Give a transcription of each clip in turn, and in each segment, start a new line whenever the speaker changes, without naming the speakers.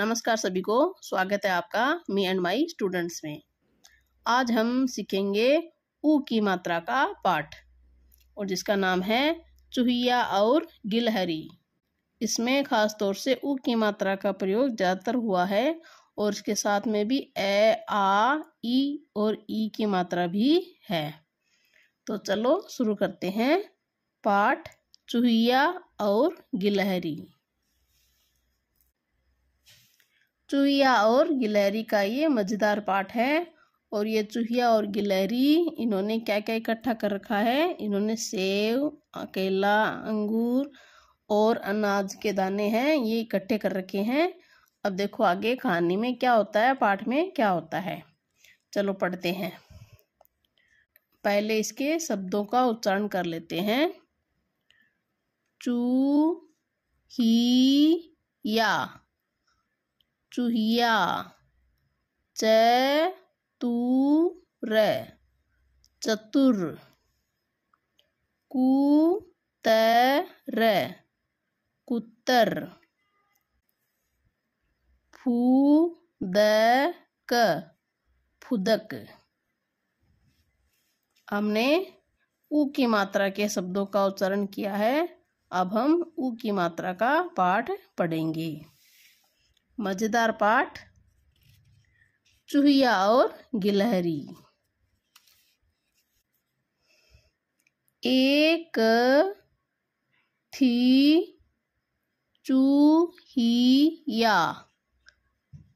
नमस्कार सभी को स्वागत है आपका मी एंड माई स्टूडेंट्स में आज हम सीखेंगे ऊ की मात्रा का पाठ और जिसका नाम है चूहिया और गिलहरी इसमें खास तौर से ऊ की मात्रा का प्रयोग ज़्यादातर हुआ है और इसके साथ में भी ए आ ई और ई की मात्रा भी है तो चलो शुरू करते हैं पाठ चूहिया और गिलहरी चूहिया और गिलहरी का ये मज़ेदार पाठ है और ये चूहिया और गिलहरी इन्होंने क्या क्या इकट्ठा कर रखा है इन्होंने सेव केला अंगूर और अनाज के दाने हैं ये इकट्ठे कर रखे हैं अब देखो आगे कहानी में क्या होता है पाठ में क्या होता है चलो पढ़ते हैं पहले इसके शब्दों का उच्चारण कर लेते हैं चू ही या चूहिया चतुर चतुर कुतर कुतर फूदक फुदक हमने ऊ की मात्रा के शब्दों का उच्चारण किया है अब हम ऊ की मात्रा का पाठ पढ़ेंगे मज़ेदार पाठ चूहिया और गिलहरी एक थी चूहिया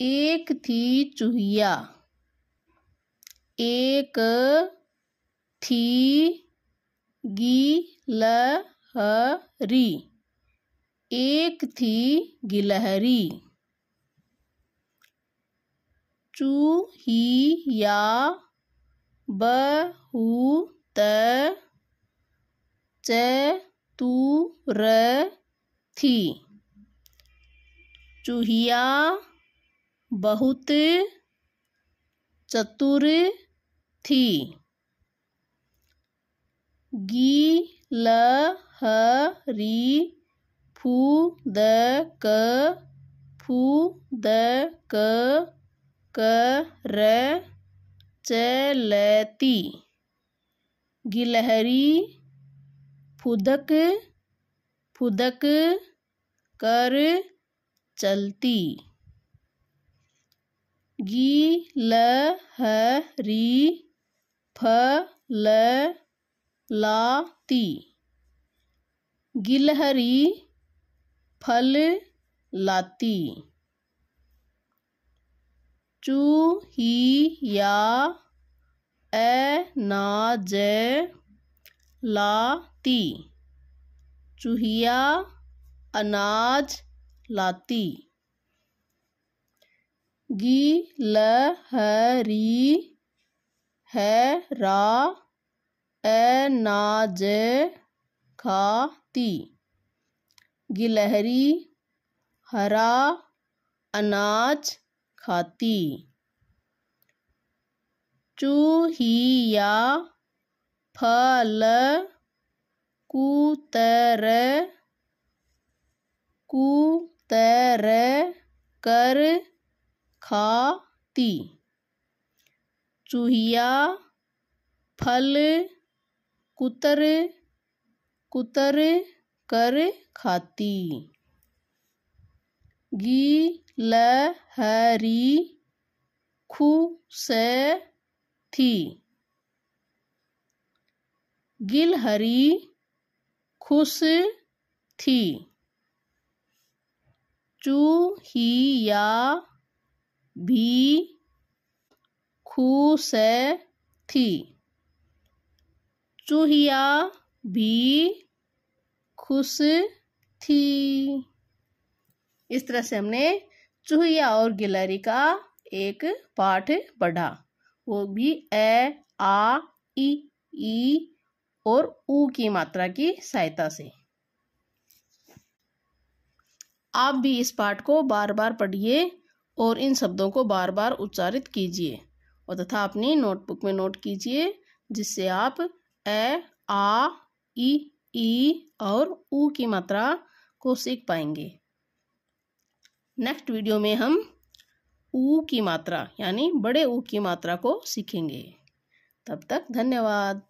एक थी चूहिया एक थी गिलहरी एक थी गिलहरी चूहिया तू र थी चूहिया बहुत चतुर थी फू द क कर चलती गिलहरी फुदक फुदक कर चलती गिलहरी फल लाती गिलहरी फल लाती चू ही या ए ना जय लाती चूहिया अनाज लाती गी ल हरी है रा ए ना खा खाती गिलहरी हरा अनाज खाती चूहिया फल कूतर कूतर कर खाती चूहिया फल कुतर कुतर कर खाती घी लहरी से थी गिलहरी खुश थी चूहिया भी खुश थी चूहिया भी खुश थी इस तरह से हमने चूहिया और गिलहरी का एक पाठ पढ़ा वो भी ए आ ई ई और ऊ की मात्रा की सहायता से आप भी इस पाठ को बार बार पढ़िए और इन शब्दों को बार बार उच्चारित कीजिए और तथा अपनी नोटबुक में नोट कीजिए जिससे आप ए आ ई ई और ऊ की मात्रा को सीख पाएंगे नेक्स्ट वीडियो में हम ऊ की मात्रा यानी बड़े ऊ की मात्रा को सीखेंगे तब तक धन्यवाद